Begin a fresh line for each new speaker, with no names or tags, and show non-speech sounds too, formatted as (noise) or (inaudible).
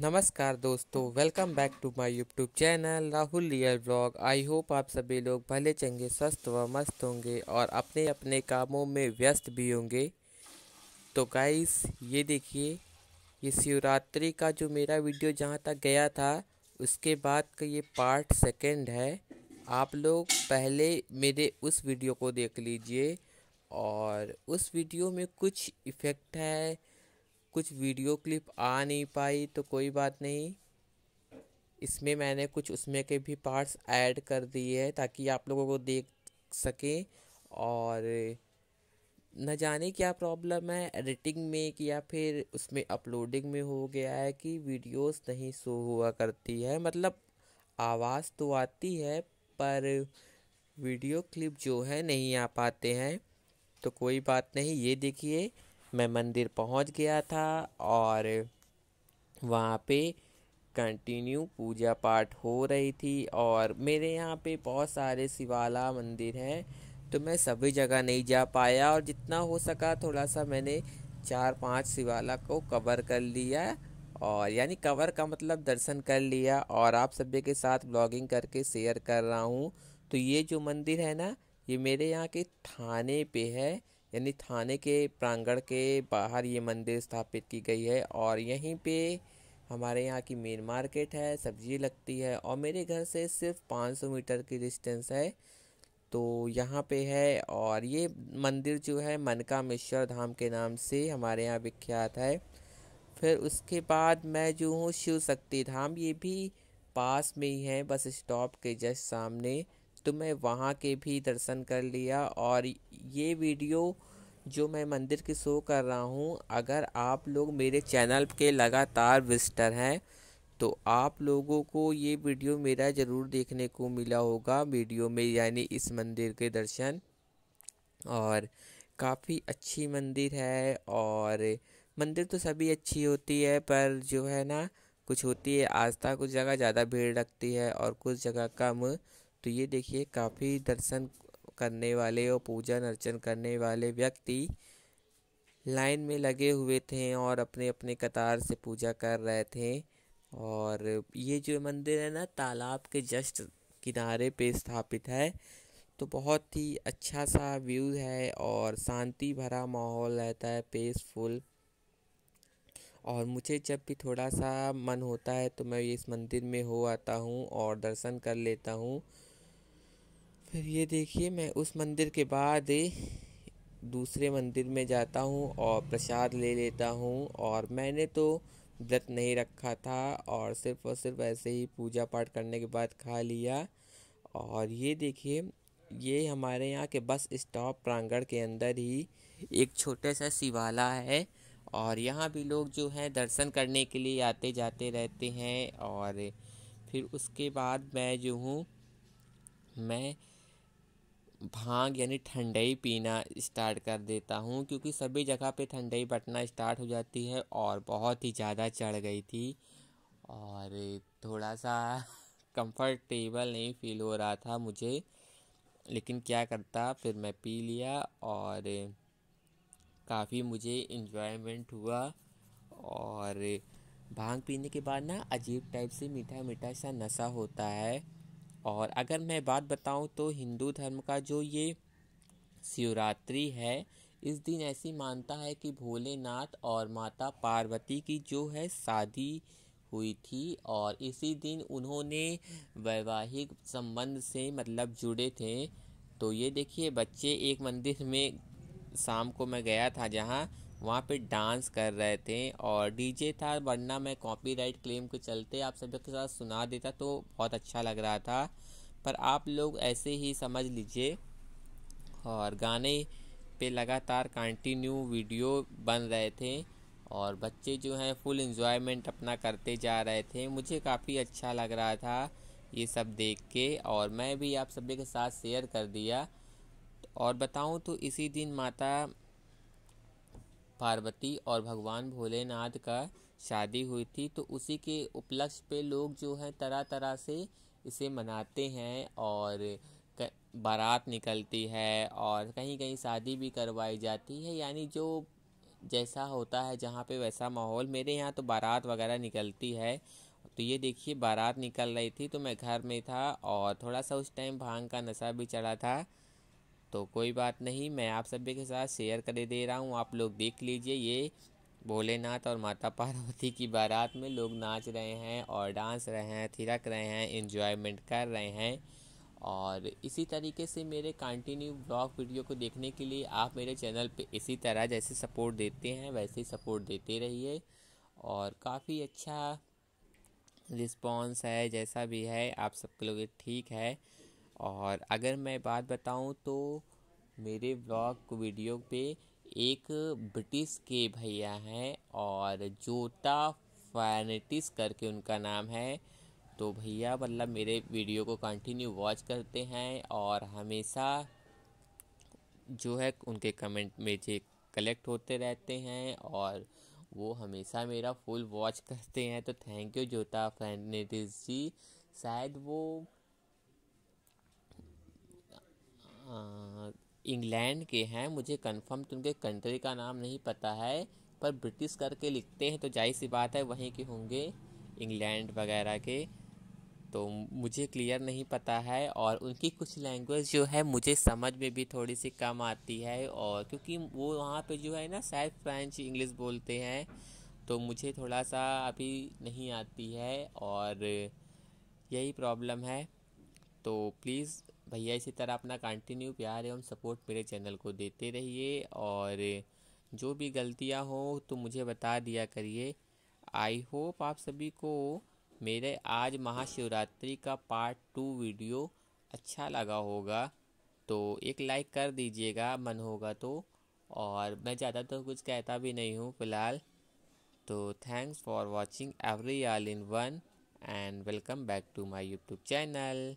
नमस्कार दोस्तों welcome back to my YouTube channel Rahul real blog I hope आप सभी लोग भले चंगे स्वस्थ व मस्त होंगे और अपने अपने कामों में व्यस्त भी होंगे तो गाइस ये देखिए ये शिवरात्रि का जो मेरा वीडियो जहाँ तक गया था उसके बाद का ये पार्ट सेकंड है आप लोग पहले मेरे उस वीडियो को देख लीजिए और उस वीडियो में कुछ इफ़ेक्ट है कुछ वीडियो क्लिप आ नहीं पाई तो कोई बात नहीं इसमें मैंने कुछ उसमें के भी पार्ट्स ऐड कर दिए हैं ताकि आप लोगों को देख सकें और न जाने क्या प्रॉब्लम है एडिटिंग में कि या फिर उसमें अपलोडिंग में हो गया है कि वीडियोस नहीं शो हुआ करती है मतलब आवाज़ तो आती है पर वीडियो क्लिप जो है नहीं आ पाते हैं तो कोई बात नहीं ये देखिए मैं मंदिर पहुंच गया था और वहाँ पे कंटिन्यू पूजा पाठ हो रही थी और मेरे यहाँ पे बहुत सारे शिवाला मंदिर हैं तो मैं सभी जगह नहीं जा पाया और जितना हो सका थोड़ा सा मैंने चार पांच शिवाला को कवर कर लिया और यानी कवर का मतलब दर्शन कर लिया और आप सभी के साथ ब्लॉगिंग करके शेयर कर रहा हूँ तो ये जो मंदिर है ना ये मेरे यहाँ के थाने पे है यानी थाने के प्रांगण के बाहर ये मंदिर स्थापित की गई है और यहीं पे हमारे यहाँ की मेन मार्केट है सब्जी लगती है और मेरे घर से सिर्फ 500 मीटर की डिस्टेंस है तो यहाँ पे है और ये मंदिर जो है मनका धाम के नाम से हमारे यहाँ विख्यात है फिर उसके बाद मैं जो हूँ शिव शक्ति धाम ये भी पास में ही है बस स्टॉप के जस्ट सामने तो मैं वहाँ के भी दर्शन कर लिया और ये वीडियो जो मैं मंदिर की शो कर रहा हूँ अगर आप लोग मेरे चैनल के लगातार विजिटर हैं तो आप लोगों को ये वीडियो मेरा ज़रूर देखने को मिला होगा वीडियो में यानी इस मंदिर के दर्शन और काफ़ी अच्छी मंदिर है और मंदिर तो सभी अच्छी होती है पर जो है ना कुछ होती है आस्था कुछ जगह ज़्यादा भीड़ लगती है और कुछ जगह कम तो ये देखिए काफ़ी दर्शन करने वाले और पूजन अर्चन करने वाले व्यक्ति लाइन में लगे हुए थे और अपने अपने कतार से पूजा कर रहे थे और ये जो मंदिर है ना तालाब के जस्ट किनारे पे स्थापित है तो बहुत ही अच्छा सा व्यू है और शांति भरा माहौल रहता है पीसफुल और मुझे जब भी थोड़ा सा मन होता है तो मैं इस मंदिर में हो आता हूँ और दर्शन कर लेता हूँ फिर ये देखिए मैं उस मंदिर के बाद दूसरे मंदिर में जाता हूँ और प्रसाद ले लेता हूँ और मैंने तो व्रत नहीं रखा था और सिर्फ और सिर्फ ऐसे ही पूजा पाठ करने के बाद खा लिया और ये देखिए ये हमारे यहाँ के बस स्टॉप प्रांगण के अंदर ही एक छोटा सा शिवाला है और यहाँ भी लोग जो हैं दर्शन करने के लिए आते जाते रहते हैं और फिर उसके बाद मैं जो हूँ मैं भांग यानी ठंडई पीना स्टार्ट कर देता हूँ क्योंकि सभी जगह पे ठंडई बटना स्टार्ट हो जाती है और बहुत ही ज़्यादा चढ़ गई थी और थोड़ा सा कंफर्टेबल (laughs) नहीं फील हो रहा था मुझे लेकिन क्या करता फिर मैं पी लिया और काफ़ी मुझे इन्जॉयमेंट हुआ और भांग पीने के बाद ना अजीब टाइप से मीठा मीठा सा नशा होता है और अगर मैं बात बताऊँ तो हिंदू धर्म का जो ये शिवरात्रि है इस दिन ऐसी मानता है कि भोलेनाथ और माता पार्वती की जो है शादी हुई थी और इसी दिन उन्होंने वैवाहिक संबंध से मतलब जुड़े थे तो ये देखिए बच्चे एक मंदिर में शाम को मैं गया था जहाँ वहाँ पे डांस कर रहे थे और डीजे था वरना मैं कॉपीराइट क्लेम के चलते आप सभी के साथ सुना देता तो बहुत अच्छा लग रहा था पर आप लोग ऐसे ही समझ लीजिए और गाने पे लगातार कंटिन्यू वीडियो बन रहे थे और बच्चे जो हैं फुल इन्जॉयमेंट अपना करते जा रहे थे मुझे काफ़ी अच्छा लग रहा था ये सब देख के और मैं भी आप सभी के साथ शेयर कर दिया और बताऊँ तो इसी दिन माता पार्वती और भगवान भोलेनाथ का शादी हुई थी तो उसी के उपलक्ष्य पे लोग जो है तरह तरह से इसे मनाते हैं और बारात निकलती है और कहीं कहीं शादी भी करवाई जाती है यानी जो जैसा होता है जहाँ पे वैसा माहौल मेरे यहाँ तो बारात वगैरह निकलती है तो ये देखिए बारात निकल रही थी तो मैं घर में था और थोड़ा सा उस टाइम भांग का नशा भी चढ़ा था तो कोई बात नहीं मैं आप सभी के साथ शेयर कर दे रहा हूँ आप लोग देख लीजिए ये भोलेनाथ और माता पार्वती की बारात में लोग नाच रहे हैं और डांस रहे हैं थिरक रहे हैं इन्जॉयमेंट कर रहे हैं और इसी तरीके से मेरे कंटिन्यू ब्लॉग वीडियो को देखने के लिए आप मेरे चैनल पे इसी तरह जैसे सपोर्ट देते हैं वैसे ही सपोर्ट देते रहिए और काफ़ी अच्छा रिस्पॉन्स है जैसा भी है आप सबके लोग ठीक है और अगर मैं बात बताऊँ तो मेरे ब्लॉग वीडियो पे एक ब्रिटिश के भैया हैं और जोटा फैनेटिस करके उनका नाम है तो भैया मतलब मेरे वीडियो को कंटिन्यू वॉच करते हैं और हमेशा जो है उनके कमेंट में जे कलेक्ट होते रहते हैं और वो हमेशा मेरा फुल वॉच (laughs) करते हैं तो थैंक यू जोता फैनेटिस जी शायद वो इंग्लैंड के हैं मुझे कंफर्म तो उनके कंट्री का नाम नहीं पता है पर ब्रिटिश करके लिखते हैं तो जाहिर सी बात है वहीं के होंगे इंग्लैंड वगैरह के तो मुझे क्लियर नहीं पता है और उनकी कुछ लैंग्वेज जो है मुझे समझ में भी थोड़ी सी कम आती है और क्योंकि वो वहाँ पे जो है ना शायद फ्रेंच इंग्लिश बोलते हैं तो मुझे थोड़ा सा अभी नहीं आती है और यही प्रॉब्लम है तो प्लीज़ भैया इसी तरह अपना कंटिन्यू प्यार एवं सपोर्ट मेरे चैनल को देते रहिए और जो भी गलतियां हो तो मुझे बता दिया करिए आई होप आप सभी को मेरे आज महाशिवरात्रि का पार्ट टू वीडियो अच्छा लगा होगा तो एक लाइक कर दीजिएगा मन होगा तो और मैं ज़्यादा तो कुछ कहता भी नहीं हूँ फ़िलहाल तो thanks for watching every all in one and welcome back to my YouTube channel